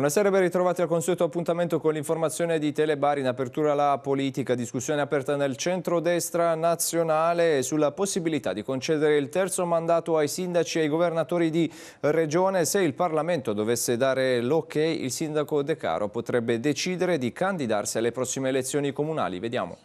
Buonasera ben ritrovati al consueto appuntamento con l'informazione di Telebar in apertura alla politica, discussione aperta nel centro-destra nazionale sulla possibilità di concedere il terzo mandato ai sindaci e ai governatori di regione. Se il Parlamento dovesse dare l'ok, il sindaco De Caro potrebbe decidere di candidarsi alle prossime elezioni comunali. Vediamo.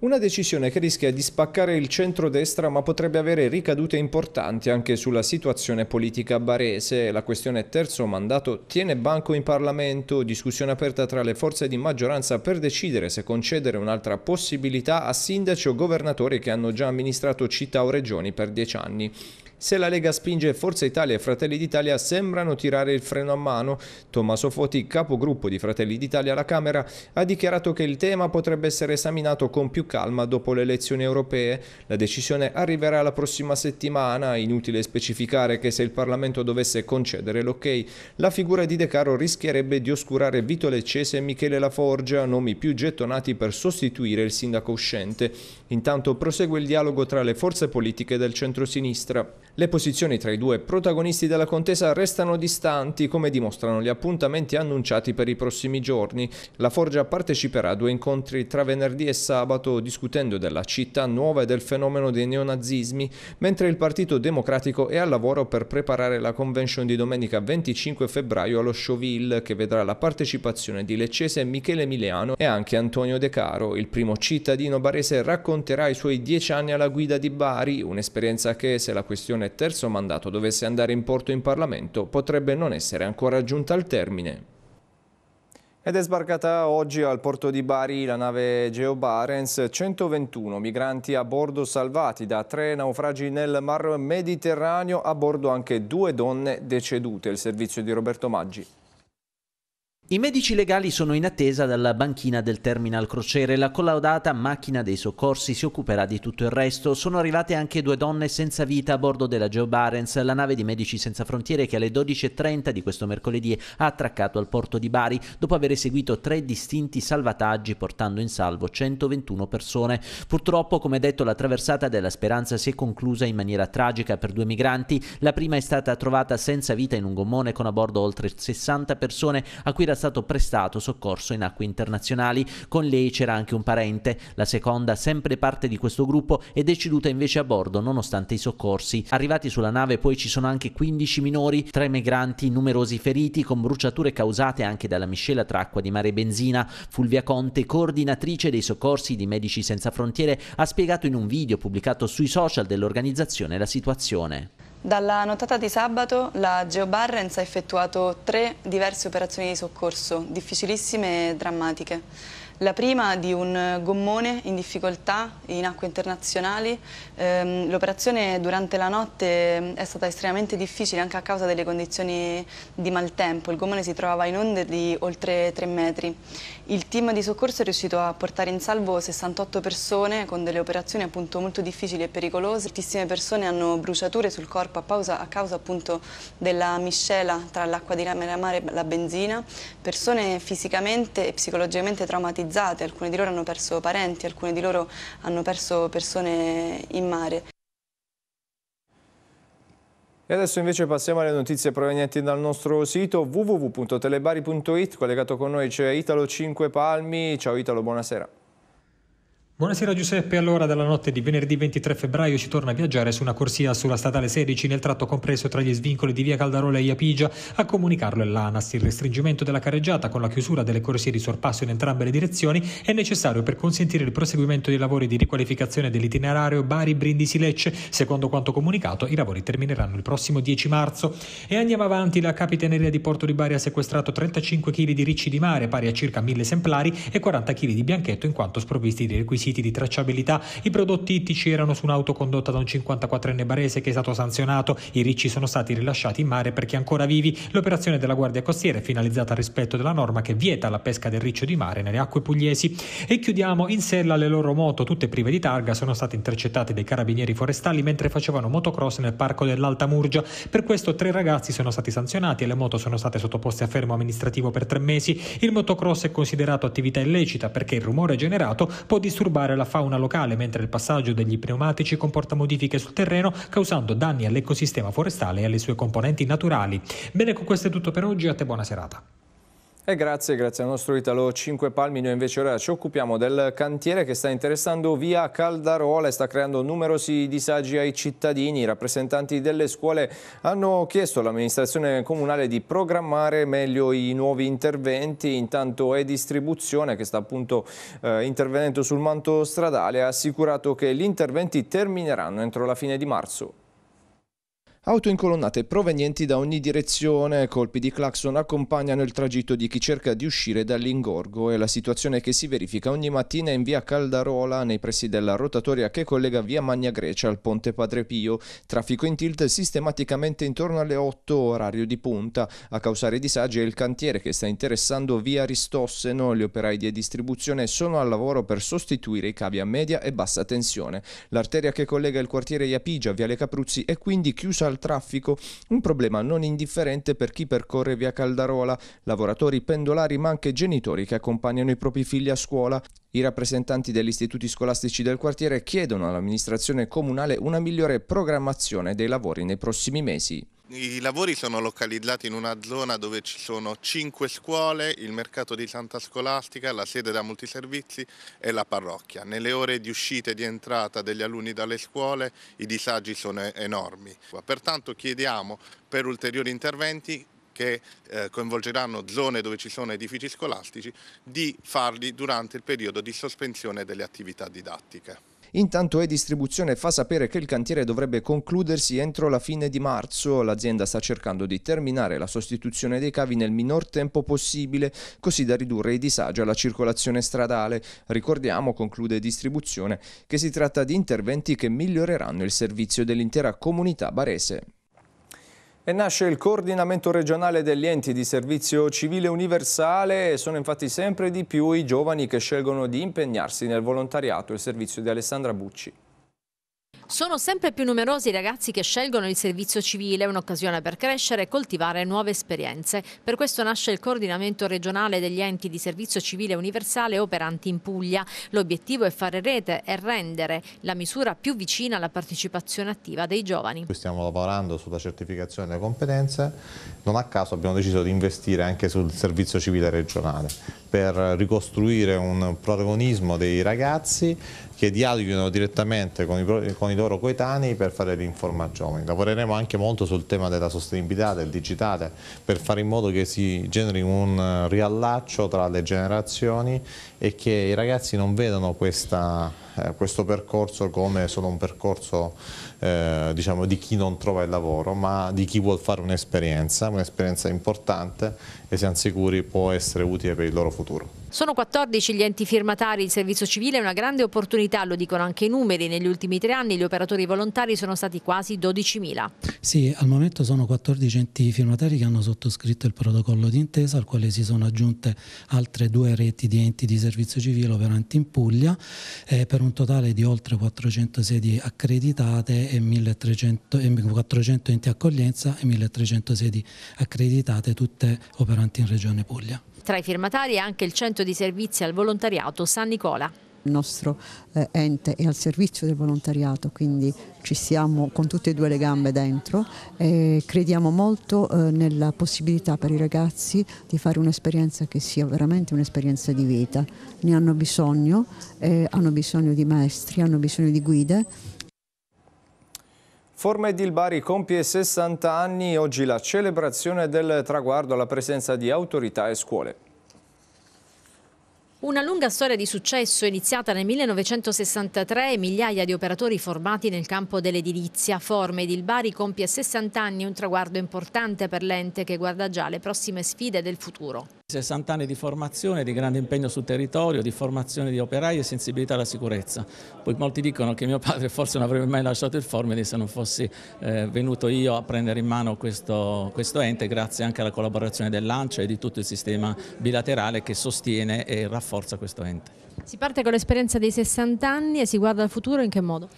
Una decisione che rischia di spaccare il centrodestra ma potrebbe avere ricadute importanti anche sulla situazione politica barese. La questione terzo mandato tiene banco in Parlamento, discussione aperta tra le forze di maggioranza per decidere se concedere un'altra possibilità a sindaci o governatori che hanno già amministrato città o regioni per dieci anni. Se la Lega spinge, Forza Italia e Fratelli d'Italia sembrano tirare il freno a mano. Tommaso Foti, capogruppo di Fratelli d'Italia alla Camera, ha dichiarato che il tema potrebbe essere esaminato con più calma dopo le elezioni europee. La decisione arriverà la prossima settimana, inutile specificare che se il Parlamento dovesse concedere l'ok, la figura di De Caro rischierebbe di oscurare Vito Leccese e Michele Laforgia, nomi più gettonati per sostituire il sindaco uscente. Intanto prosegue il dialogo tra le forze politiche del centro-sinistra. centrosinistra. Le posizioni tra i due protagonisti della contesa restano distanti, come dimostrano gli appuntamenti annunciati per i prossimi giorni. La Forgia parteciperà a due incontri tra venerdì e sabato discutendo della città nuova e del fenomeno dei neonazismi, mentre il Partito Democratico è al lavoro per preparare la convention di domenica 25 febbraio allo Chauville, che vedrà la partecipazione di leccese Michele Emiliano e anche Antonio De Caro. Il primo cittadino barese racconterà i suoi dieci anni alla guida di Bari, un'esperienza che, se la questione e terzo mandato dovesse andare in porto in Parlamento potrebbe non essere ancora giunta al termine. Ed è sbarcata oggi al porto di Bari la nave Geo Barents, 121 migranti a bordo salvati da tre naufragi nel Mar Mediterraneo, a bordo anche due donne decedute, il servizio di Roberto Maggi. I medici legali sono in attesa dalla banchina del terminal crociere. La collaudata macchina dei soccorsi si occuperà di tutto il resto. Sono arrivate anche due donne senza vita a bordo della Geo Barents, la nave di Medici Senza Frontiere che alle 12.30 di questo mercoledì ha attraccato al porto di Bari dopo aver eseguito tre distinti salvataggi portando in salvo 121 persone. Purtroppo, come detto, la traversata della Speranza si è conclusa in maniera tragica per due migranti. La prima è stata trovata senza vita in un gommone con a bordo oltre 60 persone a cui era stato prestato soccorso in acque internazionali. Con lei c'era anche un parente. La seconda, sempre parte di questo gruppo, è deceduta invece a bordo nonostante i soccorsi. Arrivati sulla nave poi ci sono anche 15 minori, tre migranti, numerosi feriti con bruciature causate anche dalla miscela tra acqua di mare e benzina. Fulvia Conte, coordinatrice dei soccorsi di Medici Senza Frontiere, ha spiegato in un video pubblicato sui social dell'organizzazione la situazione. Dalla notata di sabato la GeoBarrens ha effettuato tre diverse operazioni di soccorso, difficilissime e drammatiche. La prima di un gommone in difficoltà in acque internazionali. Ehm, l'operazione durante la notte ehm, è stata estremamente difficile anche a causa delle condizioni di maltempo. Il gommone si trovava in onde di oltre 3 metri. Il team di soccorso è riuscito a portare in salvo 68 persone con delle operazioni appunto molto difficili e pericolose. Moltissime persone hanno bruciature sul corpo a, pausa, a causa appunto della miscela tra l'acqua di mare e la benzina. Persone fisicamente e psicologicamente traumatizzate traumatizzate, alcune di loro hanno perso parenti, alcune di loro hanno perso persone in mare. E adesso invece passiamo alle notizie provenienti dal nostro sito www.telebari.it. Collegato con noi c'è Italo 5 Palmi. Ciao Italo, buonasera. Buonasera Giuseppe, allora dalla notte di venerdì 23 febbraio si torna a viaggiare su una corsia sulla statale 16 nel tratto compreso tra gli svincoli di via Caldarola e Iapigia, a comunicarlo è l'ANAS. Il restringimento della carreggiata con la chiusura delle corsie di sorpasso in entrambe le direzioni è necessario per consentire il proseguimento dei lavori di riqualificazione dell'itinerario Bari-Brindisi-Lecce. Secondo quanto comunicato i lavori termineranno il prossimo 10 marzo. E andiamo avanti, la capitaneria di Porto di Bari ha sequestrato 35 kg di ricci di mare pari a circa 1000 esemplari e 40 kg di bianchetto in quanto sprovvisti di requisiti requisiti di tracciabilità, i prodotti ittici erano su un'auto condotta da un 54enne barese che è stato sanzionato, i ricci sono stati rilasciati in mare perché ancora vivi. L'operazione della Guardia Costiera è finalizzata al rispetto della norma che vieta la pesca del riccio di mare nelle acque pugliesi. E chiudiamo in sella le loro moto, tutte prive di targa, sono state intercettate dai carabinieri forestali mentre facevano motocross nel parco dell'Alta Murgia. Per questo tre ragazzi sono stati sanzionati e le moto sono state sottoposte a fermo amministrativo per tre mesi. Il motocross è considerato attività illecita perché il rumore generato può disturbare turbare la fauna locale, mentre il passaggio degli pneumatici comporta modifiche sul terreno, causando danni all'ecosistema forestale e alle sue componenti naturali. Bene, con questo è tutto per oggi, a te buona serata. E eh, grazie, grazie al nostro Italo Cinque Palmi, noi invece ora ci occupiamo del cantiere che sta interessando via Caldarola e sta creando numerosi disagi ai cittadini. I rappresentanti delle scuole hanno chiesto all'amministrazione comunale di programmare meglio i nuovi interventi. Intanto è distribuzione che sta appunto eh, intervenendo sul manto stradale ha assicurato che gli interventi termineranno entro la fine di marzo. Auto in colonnate provenienti da ogni direzione, colpi di clacson accompagnano il tragitto di chi cerca di uscire dall'ingorgo e la situazione che si verifica ogni mattina in via Caldarola nei pressi della rotatoria che collega via Magna Grecia al ponte Padre Pio. Traffico in tilt sistematicamente intorno alle 8 orario di punta. A causare disagi è il cantiere che sta interessando via Aristosseno. Gli operai di distribuzione sono al lavoro per sostituire i cavi a media e bassa tensione. L'arteria che collega il quartiere Iapigia, viale Capruzzi, è quindi chiusa al traffico, un problema non indifferente per chi percorre via Caldarola, lavoratori pendolari ma anche genitori che accompagnano i propri figli a scuola. I rappresentanti degli istituti scolastici del quartiere chiedono all'amministrazione comunale una migliore programmazione dei lavori nei prossimi mesi. I lavori sono localizzati in una zona dove ci sono cinque scuole, il mercato di Santa Scolastica, la sede da multiservizi e la parrocchia. Nelle ore di uscita e di entrata degli alunni dalle scuole i disagi sono enormi. Pertanto chiediamo per ulteriori interventi che eh, coinvolgeranno zone dove ci sono edifici scolastici di farli durante il periodo di sospensione delle attività didattiche. Intanto E-Distribuzione fa sapere che il cantiere dovrebbe concludersi entro la fine di marzo. L'azienda sta cercando di terminare la sostituzione dei cavi nel minor tempo possibile, così da ridurre i disagi alla circolazione stradale. Ricordiamo, conclude Distribuzione, che si tratta di interventi che miglioreranno il servizio dell'intera comunità barese. E nasce il coordinamento regionale degli enti di servizio civile universale e sono infatti sempre di più i giovani che scelgono di impegnarsi nel volontariato, il servizio di Alessandra Bucci. Sono sempre più numerosi i ragazzi che scelgono il servizio civile, un'occasione per crescere e coltivare nuove esperienze. Per questo nasce il coordinamento regionale degli enti di servizio civile universale operanti in Puglia. L'obiettivo è fare rete e rendere la misura più vicina alla partecipazione attiva dei giovani. Stiamo lavorando sulla certificazione delle competenze, non a caso abbiamo deciso di investire anche sul servizio civile regionale per ricostruire un protagonismo dei ragazzi che dialoghino direttamente con i, con i loro coetanei per fare l'informa giovani. Lavoreremo anche molto sul tema della sostenibilità, del digitale, per fare in modo che si generi un riallaccio tra le generazioni e che i ragazzi non vedano questa, eh, questo percorso come solo un percorso eh, diciamo, di chi non trova il lavoro, ma di chi vuole fare un'esperienza, un'esperienza importante e siamo sicuri può essere utile per il loro futuro. Sono 14 gli enti firmatari, il servizio civile è una grande opportunità, lo dicono anche i numeri. Negli ultimi tre anni gli operatori volontari sono stati quasi 12.000. Sì, al momento sono 14 enti firmatari che hanno sottoscritto il protocollo d'intesa al quale si sono aggiunte altre due reti di enti di servizio civile operanti in Puglia eh, per un totale di oltre 400 sedi accreditate e, 1300, 400 enti accoglienza e 1300 sedi accreditate tutte operanti in Regione Puglia. Tra i firmatari è anche il centro centro di servizi al volontariato San Nicola il nostro eh, ente è al servizio del volontariato, quindi ci siamo con tutte e due le gambe dentro e crediamo molto eh, nella possibilità per i ragazzi di fare un'esperienza che sia veramente un'esperienza di vita. Ne hanno bisogno, eh, hanno bisogno di maestri, hanno bisogno di guide. Formed il Bari compie 60 anni, oggi la celebrazione del traguardo alla presenza di autorità e scuole. Una lunga storia di successo iniziata nel 1963 migliaia di operatori formati nel campo dell'edilizia. Forme ed il Bari compie 60 anni, un traguardo importante per l'ente che guarda già le prossime sfide del futuro. 60 anni di formazione, di grande impegno sul territorio, di formazione di operai e sensibilità alla sicurezza. Poi molti dicono che mio padre forse non avrebbe mai lasciato il Formedi se non fossi eh, venuto io a prendere in mano questo, questo ente grazie anche alla collaborazione dell'ANCE e di tutto il sistema bilaterale che sostiene e rafforza questo ente. Si parte con l'esperienza dei 60 anni e si guarda al futuro in che modo?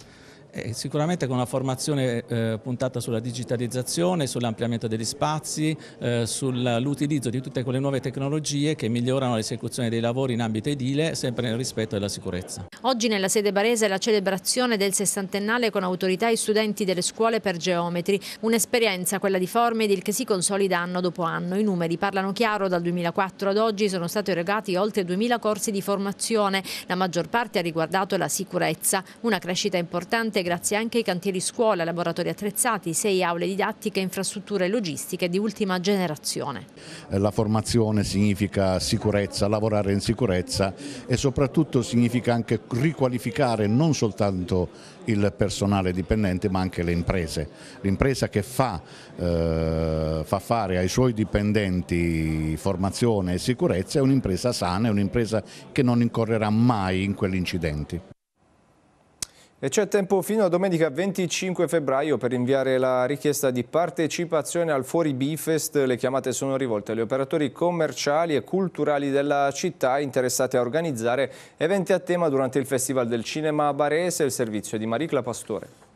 Eh, sicuramente con una formazione eh, puntata sulla digitalizzazione, sull'ampliamento degli spazi, eh, sull'utilizzo di tutte quelle nuove tecnologie che migliorano l'esecuzione dei lavori in ambito edile, sempre nel rispetto della sicurezza. Oggi nella sede barese la celebrazione del sessantennale con autorità e studenti delle scuole per geometri, un'esperienza, quella di Formedil, che si consolida anno dopo anno. I numeri parlano chiaro, dal 2004 ad oggi sono stati erogati oltre 2000 corsi di formazione, la maggior parte ha riguardato la sicurezza, una crescita importante costruite grazie anche ai cantieri scuola, laboratori attrezzati, sei aule didattiche, infrastrutture logistiche di ultima generazione. Eh, la formazione significa sicurezza, lavorare in sicurezza e soprattutto significa anche riqualificare non soltanto il personale dipendente ma anche le imprese. L'impresa che fa, eh, fa fare ai suoi dipendenti formazione e sicurezza è un'impresa sana, è un'impresa che non incorrerà mai in quegli incidenti. E c'è tempo fino a domenica 25 febbraio per inviare la richiesta di partecipazione al Fuori Bifest. Le chiamate sono rivolte agli operatori commerciali e culturali della città interessati a organizzare eventi a tema durante il Festival del Cinema Barese, il servizio di Maricla Pastore.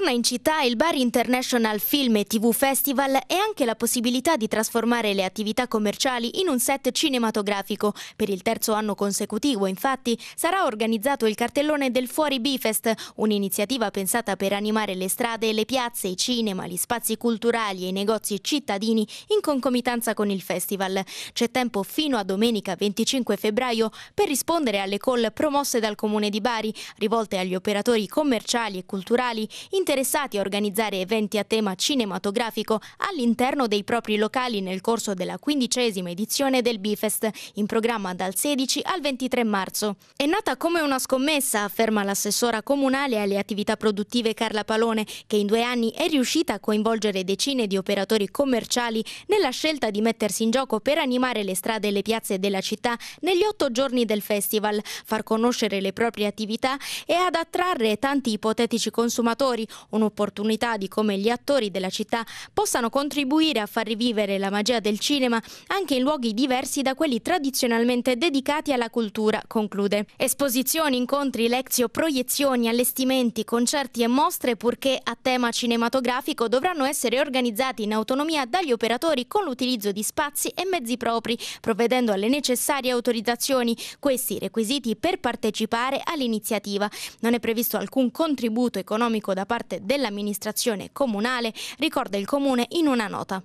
Torna in città il Bari International Film e TV Festival e anche la possibilità di trasformare le attività commerciali in un set cinematografico. Per il terzo anno consecutivo, infatti, sarà organizzato il cartellone del Fuori Bifest, un'iniziativa pensata per animare le strade, le piazze, i cinema, gli spazi culturali e i negozi cittadini in concomitanza con il festival. C'è tempo fino a domenica 25 febbraio per rispondere alle call promosse dal Comune di Bari, rivolte agli operatori commerciali e culturali in interessati a organizzare eventi a tema cinematografico all'interno dei propri locali nel corso della quindicesima edizione del Bifest, in programma dal 16 al 23 marzo. È nata come una scommessa, afferma l'assessora comunale alle attività produttive Carla Palone, che in due anni è riuscita a coinvolgere decine di operatori commerciali nella scelta di mettersi in gioco per animare le strade e le piazze della città negli otto giorni del festival, far conoscere le proprie attività e ad attrarre tanti ipotetici consumatori un'opportunità di come gli attori della città possano contribuire a far rivivere la magia del cinema anche in luoghi diversi da quelli tradizionalmente dedicati alla cultura, conclude. Esposizioni, incontri, lezio, proiezioni, allestimenti, concerti e mostre purché a tema cinematografico dovranno essere organizzati in autonomia dagli operatori con l'utilizzo di spazi e mezzi propri, provvedendo alle necessarie autorizzazioni, questi requisiti per partecipare all'iniziativa. Non è previsto alcun contributo economico da parte parte dell'amministrazione comunale, ricorda il Comune in una nota.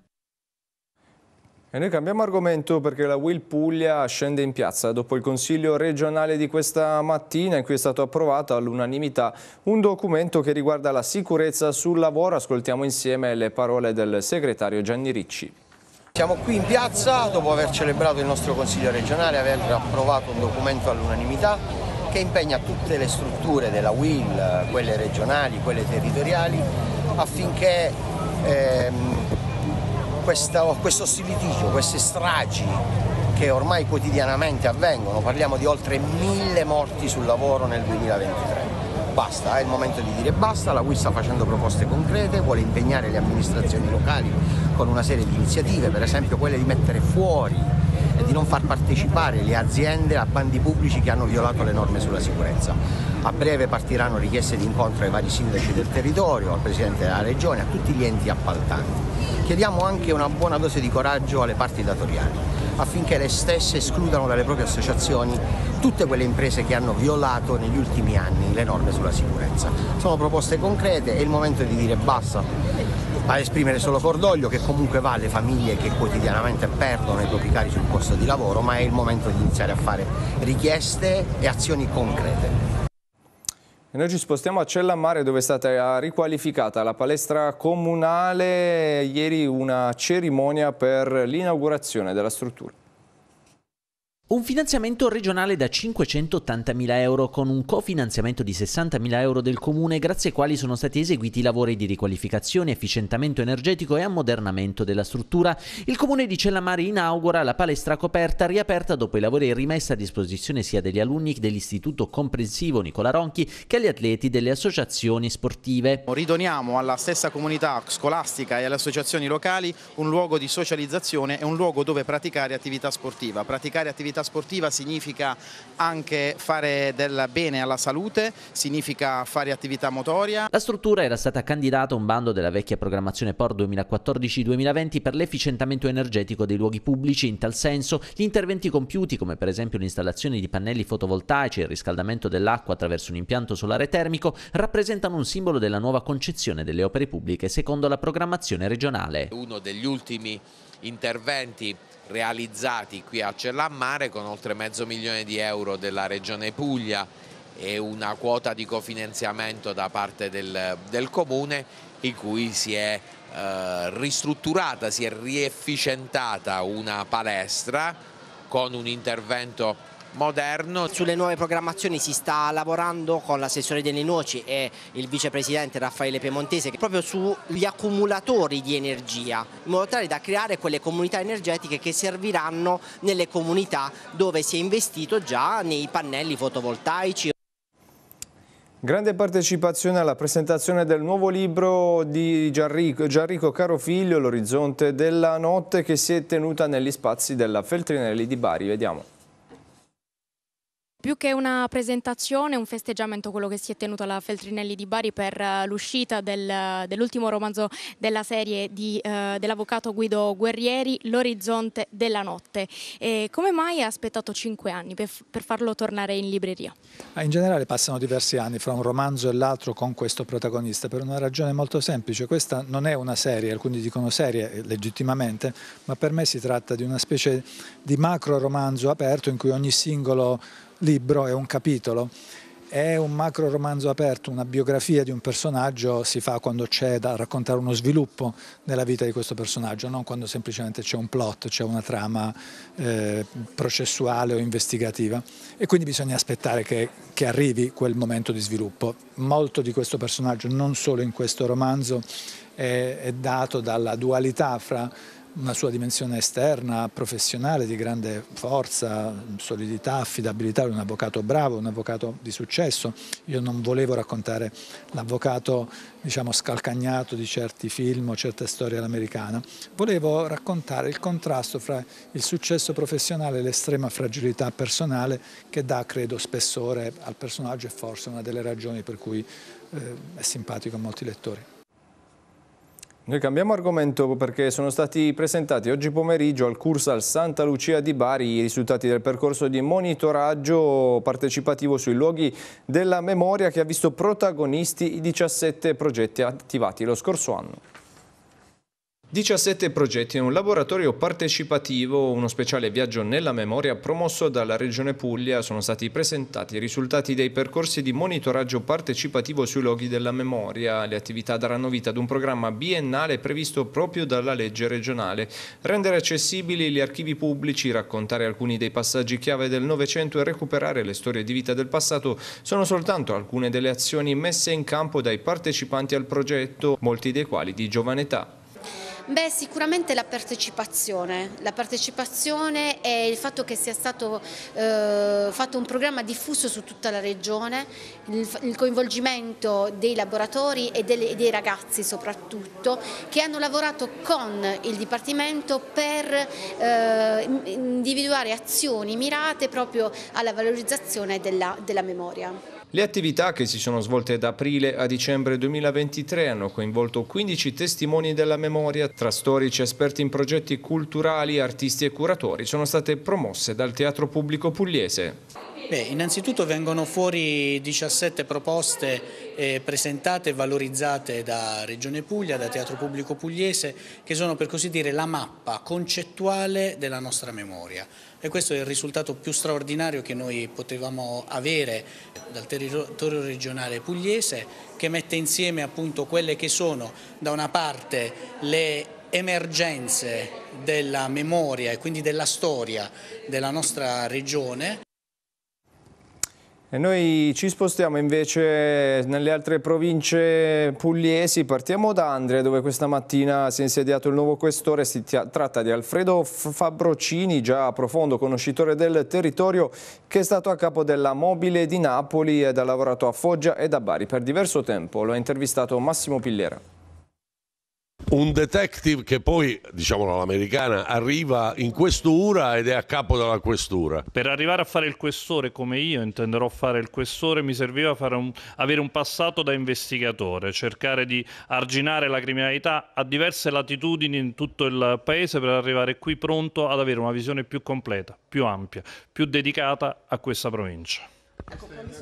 E noi cambiamo argomento perché la Will Puglia scende in piazza dopo il consiglio regionale di questa mattina in cui è stato approvato all'unanimità un documento che riguarda la sicurezza sul lavoro. Ascoltiamo insieme le parole del segretario Gianni Ricci. Siamo qui in piazza dopo aver celebrato il nostro consiglio regionale, aver approvato un documento all'unanimità che impegna tutte le strutture della WIL, quelle regionali, quelle territoriali, affinché ehm, questo, questo silitigio, queste stragi che ormai quotidianamente avvengono, parliamo di oltre mille morti sul lavoro nel 2023. Basta, è il momento di dire basta, la WIL sta facendo proposte concrete, vuole impegnare le amministrazioni locali con una serie di iniziative, per esempio quelle di mettere fuori di non far partecipare le aziende a bandi pubblici che hanno violato le norme sulla sicurezza. A breve partiranno richieste di incontro ai vari sindaci del territorio, al Presidente della Regione, a tutti gli enti appaltanti. Chiediamo anche una buona dose di coraggio alle parti datoriali affinché le stesse escludano dalle proprie associazioni tutte quelle imprese che hanno violato negli ultimi anni le norme sulla sicurezza. Sono proposte concrete, è il momento di dire basta a esprimere solo cordoglio che comunque va alle famiglie che quotidianamente perdono i propri cari sul posto di lavoro, ma è il momento di iniziare a fare richieste e azioni concrete. E noi ci spostiamo a Cellammare dove è stata riqualificata la palestra comunale, ieri una cerimonia per l'inaugurazione della struttura. Un finanziamento regionale da 580.000 euro con un cofinanziamento di 60.000 euro del comune grazie ai quali sono stati eseguiti i lavori di riqualificazione, efficientamento energetico e ammodernamento della struttura. Il comune di Cellamare inaugura la palestra coperta riaperta dopo i lavori rimessi a disposizione sia degli alunni dell'istituto comprensivo Nicola Ronchi che agli atleti delle associazioni sportive. Ridoniamo alla stessa comunità scolastica e alle associazioni locali un luogo di socializzazione e un luogo dove praticare attività sportiva, praticare attività attività sportiva significa anche fare del bene alla salute, significa fare attività motoria. La struttura era stata candidata a un bando della vecchia programmazione POR 2014-2020 per l'efficientamento energetico dei luoghi pubblici. In tal senso, gli interventi compiuti, come per esempio l'installazione di pannelli fotovoltaici e il riscaldamento dell'acqua attraverso un impianto solare termico, rappresentano un simbolo della nuova concezione delle opere pubbliche secondo la programmazione regionale. Uno degli ultimi interventi realizzati qui a Cellammare con oltre mezzo milione di euro della Regione Puglia e una quota di cofinanziamento da parte del, del Comune in cui si è eh, ristrutturata, si è riefficientata una palestra con un intervento moderno. Sulle nuove programmazioni si sta lavorando con l'assessore delle noci e il vicepresidente Raffaele Piemontese proprio sugli accumulatori di energia in modo tale da creare quelle comunità energetiche che serviranno nelle comunità dove si è investito già nei pannelli fotovoltaici Grande partecipazione alla presentazione del nuovo libro di Gianrico, Gianrico Carofiglio, L'orizzonte della notte, che si è tenuta negli spazi della Feltrinelli di Bari. Vediamo. Più che una presentazione, un festeggiamento quello che si è tenuto alla Feltrinelli di Bari per eh, l'uscita del, dell'ultimo romanzo della serie di, eh, dell'avvocato Guido Guerrieri, L'orizzonte della notte. E come mai ha aspettato cinque anni per, per, farlo tornare in libreria? Ah, in generale passano diversi anni fra un romanzo e l'altro con questo protagonista per una ragione molto semplice. Questa non è una serie, alcuni dicono serie eh, legittimamente, ma per me si tratta di una specie di macro romanzo aperto in cui ogni singolo libro, è un capitolo. È un macro romanzo aperto, una biografia di un personaggio si fa quando c'è da raccontare uno sviluppo nella vita di questo personaggio, non quando semplicemente c'è un plot, c'è una trama eh, processuale o investigativa. E quindi bisogna aspettare che, che arrivi quel momento di sviluppo. Molto di questo personaggio, non solo in questo romanzo, è, dato dalla dualità fra una sua dimensione esterna, professionale, di grande forza, solidità, affidabilità, un avvocato bravo, un avvocato di successo. Io non volevo raccontare l'avvocato diciamo, scalcagnato di certi film o certe storie all'americana, volevo raccontare il contrasto fra il successo professionale e l'estrema fragilità personale che dà, credo, spessore al personaggio e forse una delle ragioni per cui eh, è simpatico a molti lettori. Noi cambiamo argomento perché sono stati presentati oggi pomeriggio al Cursal Santa Lucia di Bari i risultati del percorso di monitoraggio partecipativo sui luoghi della memoria che ha visto protagonisti i 17 progetti attivati lo scorso anno. 17 progetti e un laboratorio partecipativo, uno speciale viaggio nella memoria promosso dalla Regione Puglia, sono stati presentati i risultati dei percorsi di monitoraggio partecipativo sui luoghi della memoria. Le attività daranno vita ad un programma biennale previsto proprio dalla legge regionale. Rendere accessibili gli archivi pubblici, raccontare alcuni dei passaggi chiave del Novecento e recuperare le storie di vita del passato sono soltanto alcune delle azioni messe in campo dai partecipanti al progetto, molti dei quali di giovane età. Beh, sicuramente la partecipazione, la partecipazione e il fatto che sia stato eh, fatto un programma diffuso su tutta la regione, il, il coinvolgimento dei laboratori e, delle, dei ragazzi soprattutto che hanno lavorato con il Dipartimento per eh, individuare azioni mirate proprio alla valorizzazione della, della memoria. Le attività che si sono svolte da aprile a dicembre 2023 hanno coinvolto 15 testimoni della memoria, tra storici, esperti in progetti culturali, artisti e curatori, sono state promosse dal Teatro Pubblico Pugliese. Beh, innanzitutto vengono fuori 17 proposte eh, presentate e valorizzate da Regione Puglia, da Teatro Pubblico Pugliese, che sono per così dire la mappa concettuale della nostra memoria. E questo è il risultato più straordinario che noi potevamo avere dal territorio regionale pugliese, che mette insieme appunto quelle che sono da una parte le emergenze della memoria e quindi della storia della nostra regione e noi ci spostiamo invece nelle altre province pugliesi, partiamo da Andria dove questa mattina si è insediato il nuovo questore, si tratta di Alfredo Fabrocini, già profondo conoscitore del territorio, che è stato a capo della Mobile di Napoli ed ha lavorato a Foggia e a Bari per diverso tempo, lo ha intervistato Massimo Pillera un detective che poi, diciamo all'americana, arriva in questura ed è a capo della questura. Per arrivare a fare il questore come io intenderò fare il questore, mi serviva un, avere un passato da investigatore, cercare di arginare la criminalità a diverse latitudini in tutto il paese per arrivare qui pronto ad avere una visione più completa, più ampia, più dedicata a questa provincia.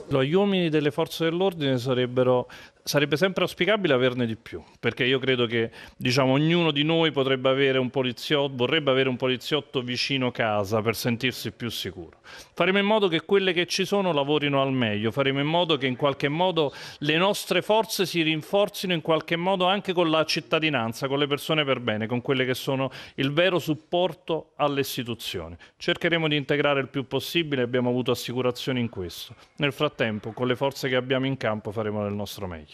Gli uomini delle forze dell'ordine sarebbero sarebbe sempre auspicabile averne di più, perché io credo che diciamo, ognuno di noi potrebbe avere un poliziotto, vorrebbe avere un poliziotto vicino casa per sentirsi più sicuro. Faremo in modo che quelle che ci sono lavorino al meglio, faremo in modo che in qualche modo le nostre forze si rinforzino in qualche modo anche con la cittadinanza, con le persone per bene, con quelle che sono il vero supporto alle istituzioni. Cercheremo di integrare il più possibile, abbiamo avuto assicurazioni in questo. Nel frattempo, con le forze che abbiamo in campo faremo del nostro meglio.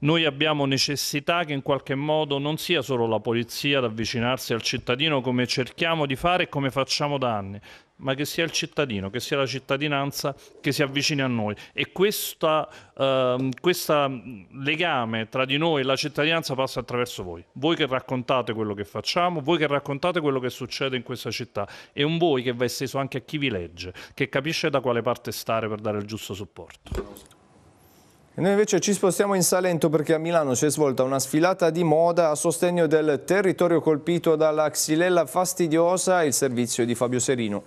Noi abbiamo necessità che in qualche modo non sia solo la polizia ad avvicinarsi al cittadino come cerchiamo di fare e come facciamo da anni, ma che sia il cittadino, che sia la cittadinanza che si avvicini a noi. E questo eh, legame tra di noi e la cittadinanza passa attraverso voi. Voi che raccontate quello che facciamo, voi che raccontate quello che succede in questa città e un voi che va esteso anche a chi vi legge, che capisce da quale parte stare per dare il giusto supporto. Noi invece ci spostiamo in Salento perché a Milano si è svolta una sfilata di moda a sostegno del territorio colpito dalla xylella fastidiosa e il servizio di Fabio Serino.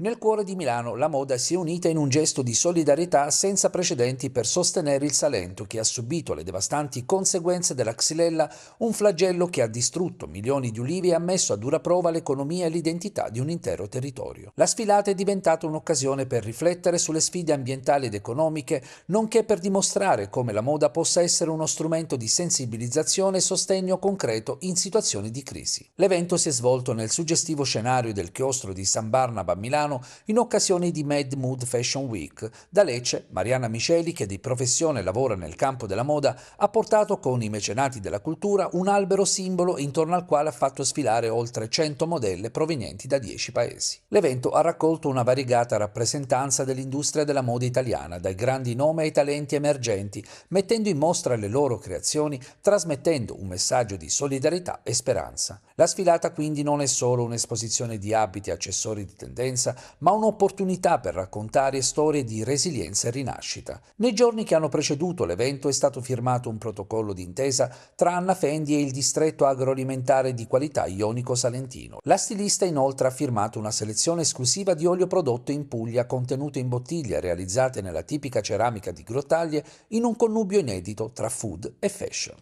Nel cuore di Milano la moda si è unita in un gesto di solidarietà senza precedenti per sostenere il Salento che ha subito le devastanti conseguenze della xylella, un flagello che ha distrutto milioni di ulivi e ha messo a dura prova l'economia e l'identità di un intero territorio. La sfilata è diventata un'occasione per riflettere sulle sfide ambientali ed economiche, nonché per dimostrare come la moda possa essere uno strumento di sensibilizzazione e sostegno concreto in situazioni di crisi. L'evento si è svolto nel suggestivo scenario del chiostro di San Barnaba a Milano Milano in occasione di Mad Mood Fashion Week. Da Lecce, Mariana Miceli, che di professione lavora nel campo della moda, ha portato con i mecenati della cultura un albero simbolo intorno al quale ha fatto sfilare oltre 100 modelle provenienti da 10 paesi. L'evento ha raccolto una variegata rappresentanza dell'industria della moda italiana, dai grandi nomi ai talenti emergenti, mettendo in mostra le loro creazioni, trasmettendo un messaggio di solidarietà e speranza. La sfilata quindi non è solo un'esposizione di abiti e accessori di tendenza, ma un'opportunità per raccontare storie di resilienza e rinascita. Nei giorni che hanno preceduto l'evento è stato firmato un protocollo d'intesa tra Anna Fendi e il distretto agroalimentare di qualità ionico salentino. La stilista inoltre ha firmato una selezione esclusiva di olio prodotto in Puglia contenuto in bottiglia realizzate nella tipica ceramica di Grottaglie in un connubio inedito tra food e fashion.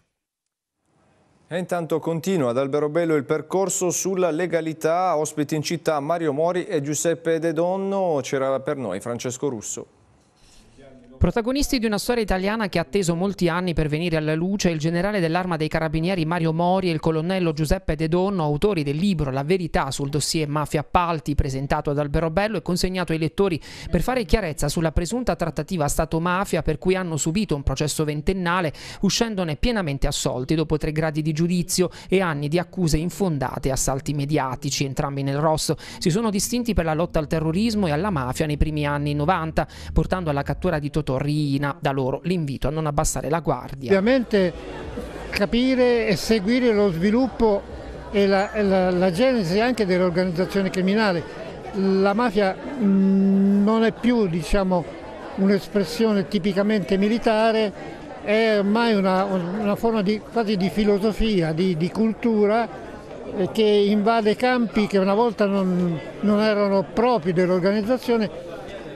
E intanto continua ad Alberobello il percorso sulla legalità. Ospiti in città Mario Mori e Giuseppe De Donno. C'era per noi Francesco Russo. Protagonisti di una storia italiana che ha atteso molti anni per venire alla luce, il generale dell'arma dei carabinieri Mario Mori e il colonnello Giuseppe De Donno, autori del libro La verità sul dossier Mafia Appalti, presentato ad Alberobello e consegnato ai lettori per fare chiarezza sulla presunta trattativa Stato-mafia per cui hanno subito un processo ventennale, uscendone pienamente assolti dopo tre gradi di giudizio e anni di accuse infondate e assalti mediatici, entrambi nel rosso. Si sono distinti per la lotta al terrorismo e alla mafia nei primi anni 90, portando alla cattura di Totò Torina, da loro l'invito a non abbassare la guardia. Ovviamente capire e seguire lo sviluppo e la, la, la genesi anche delle organizzazioni criminali. La mafia mh, mm, non è più diciamo, un'espressione tipicamente militare, è ormai una, una forma di, quasi di filosofia, di, di cultura eh, che invade campi che una volta non, non erano propri dell'organizzazione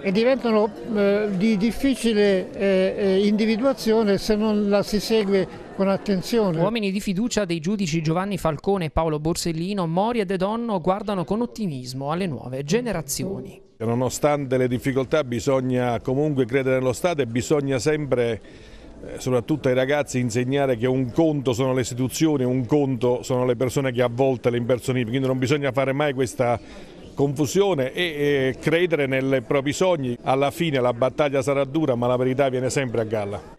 e diventano eh, di difficile eh, eh, individuazione se non la si segue con attenzione. Uomini di fiducia dei giudici Giovanni Falcone e Paolo Borsellino, Mori e De Donno guardano con ottimismo alle nuove generazioni. Nonostante le difficoltà bisogna comunque credere nello Stato e bisogna sempre eh, soprattutto ai ragazzi insegnare che un conto sono le istituzioni, un conto sono le persone che a volte le impersonificano, quindi non bisogna fare mai questa confusione e, e credere nei propri sogni. Alla fine la battaglia sarà dura ma la verità viene sempre a galla.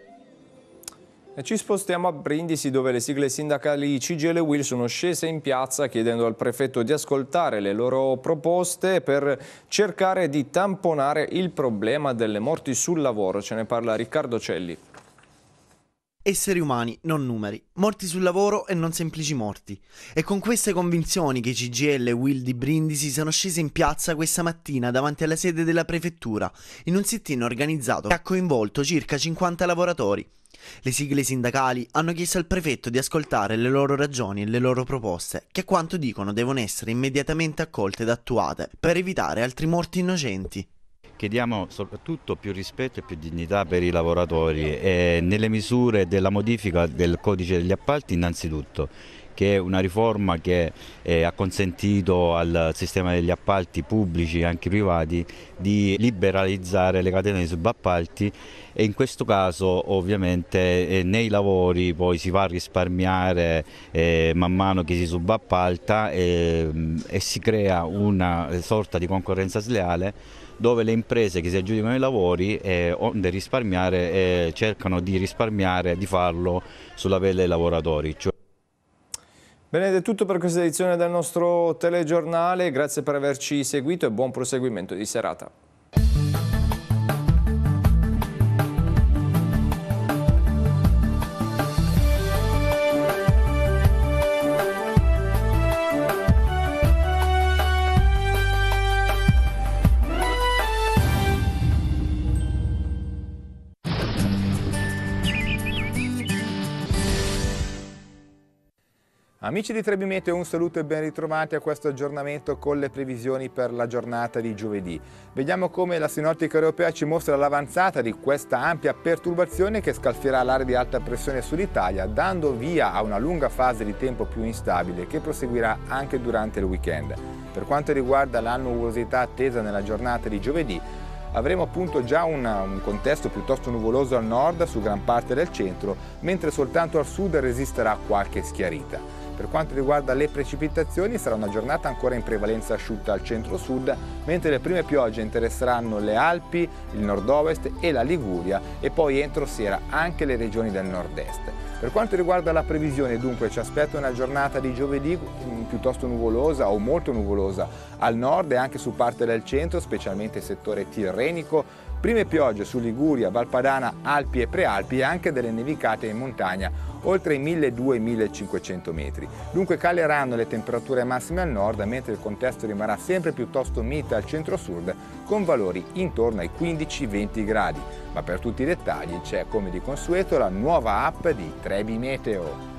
E ci spostiamo a Brindisi dove le sigle sindacali CGL e Will sono scese in piazza chiedendo al prefetto di ascoltare le loro proposte per cercare di tamponare il problema delle morti sul lavoro. Ce ne parla Riccardo Celli. Esseri umani, non numeri, morti sul lavoro e non semplici morti. È con queste convinzioni che CGL e Will di Brindisi sono scesi in piazza questa mattina davanti alla sede della prefettura, in un sit-in organizzato che ha coinvolto circa 50 lavoratori. Le sigle sindacali hanno chiesto al prefetto di ascoltare le loro ragioni e le loro proposte, che a quanto dicono devono essere immediatamente accolte ed attuate per evitare altri morti innocenti chiediamo soprattutto più rispetto e più dignità per i lavoratori e nelle misure della modifica del codice degli appalti innanzitutto che è una riforma che eh, ha consentito al sistema degli appalti pubblici e anche privati di liberalizzare le catene di subappalti e in questo caso ovviamente eh, nei lavori poi si va a risparmiare eh, man mano che si subappalta ehm, e si crea una sorta di concorrenza sleale dove le imprese che si aggiudicano i lavori eh, onde risparmiare eh, cercano di risparmiare, di farlo sulla pelle dei lavoratori. Cioè... Bene, è tutto per questa edizione del nostro telegiornale, grazie per averci seguito e buon proseguimento di serata. Amici di Trebimeteo, un saluto e ben ritrovati a questo aggiornamento con le previsioni per la giornata di giovedì. Vediamo come la sinottica europea ci mostra l'avanzata di questa ampia perturbazione che scalfierà l'area di alta pressione sull'Italia, dando via a una lunga fase di tempo più instabile che proseguirà anche durante il weekend. Per quanto riguarda la nuvolosità attesa nella giornata di giovedì, avremo appunto già una, un contesto piuttosto nuvoloso al nord su gran parte del centro, mentre soltanto al sud resisterà qualche schiarita. Per quanto riguarda le precipitazioni sarà una giornata ancora in prevalenza asciutta al centro-sud, mentre le prime piogge interesseranno le Alpi, il nord-ovest e la Liguria e poi entro sera anche le regioni del nord-est. Per quanto riguarda la previsione dunque ci aspetta una giornata di giovedì mm, piuttosto nuvolosa o molto nuvolosa al nord e anche su parte del centro, specialmente il settore tirrenico, Prime piogge su Liguria, Valpadana, Alpi e Prealpi e anche delle nevicate in montagna, oltre i 1200-1500 metri. Dunque caleranno le temperature massime al nord, mentre il contesto rimarrà sempre piuttosto mite al centro-sud, con valori intorno ai 15-20 gradi. Ma per tutti i dettagli c'è, come di consueto, la nuova app di Trebi Meteo.